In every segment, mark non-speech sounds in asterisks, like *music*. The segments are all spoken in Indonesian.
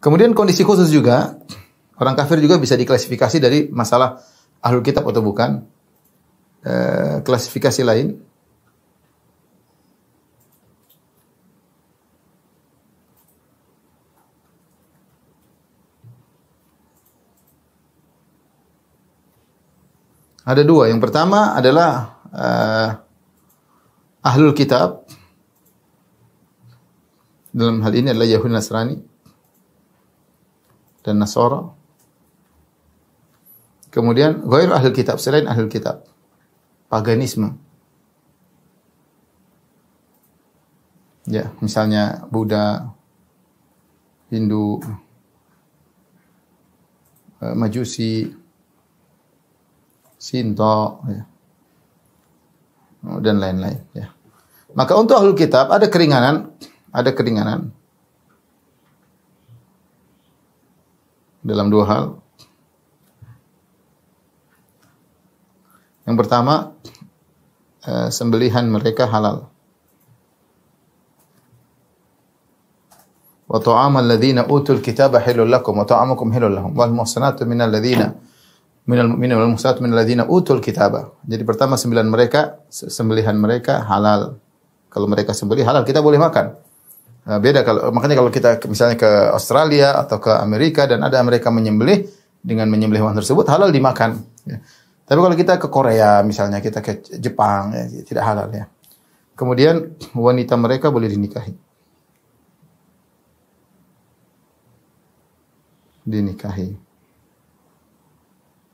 Kemudian kondisi khusus juga orang kafir juga bisa diklasifikasi dari masalah ahlul kitab atau bukan. E, klasifikasi lain. Ada dua. Yang pertama adalah uh, ahlul kitab. Dalam hal ini adalah Yahudi Nasrani dan Nasara. Kemudian ghairu ahlul kitab selain ahlul kitab. Paganisme. Ya, misalnya Buddha, Hindu, eh, Majusi, Sinto, ya. dan lain-lain. Ya. Maka untuk ahlul kitab ada keringanan, ada keringanan dalam dua hal. Yang pertama, eh, sembelihan mereka halal. wa ta'amal ladzina utul kitaba halal lakum wa ta'amukum halal lahum wal muhsanatu minal ladzina minal mu'minina wal muhsanatu minal ladzina utul kitaba. Jadi pertama sembilan mereka sembelihan mereka halal. Kalau mereka sembelih halal kita boleh makan. Eh, beda kalau makanya kalau kita misalnya ke Australia atau ke Amerika dan ada mereka menyembelih dengan menyembelih hewan tersebut halal dimakan. Ya. Tapi kalau kita ke Korea misalnya kita ke Jepang ya, tidak halal ya. Kemudian wanita mereka boleh dinikahi. Dinikahi.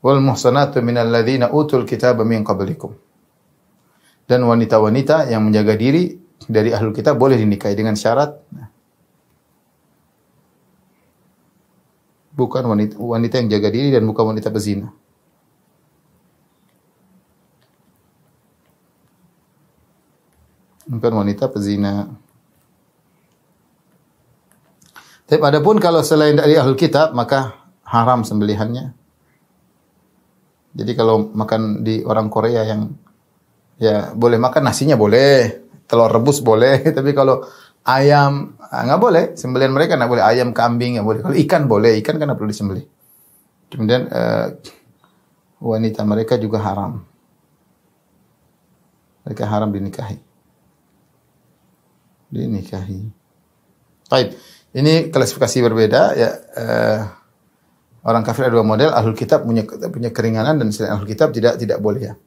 Wal muhsanatu minal ladzina utul kitab min qablikum. Dan wanita-wanita yang menjaga diri dari ahlul kitab boleh dinikahi dengan syarat bukan wanita, wanita yang jaga diri dan bukan wanita bezina. Bukan wanita pezina. Tapi adapun kalau selain dari ahlul kitab maka haram sembelihannya. Jadi kalau makan di orang Korea yang ya boleh makan nasinya boleh, telur rebus boleh, *laughs* tapi kalau ayam ah, nggak boleh sembelian mereka nggak boleh ayam kambing nggak boleh kalau ikan boleh ikan kan perlu disembelih kemudian uh, wanita mereka juga haram mereka haram dinikahi dinikahi Baik, ini klasifikasi berbeda ya uh, orang kafir ada dua model ahlul kitab punya punya keringanan dan selain ahlul kitab tidak tidak boleh ya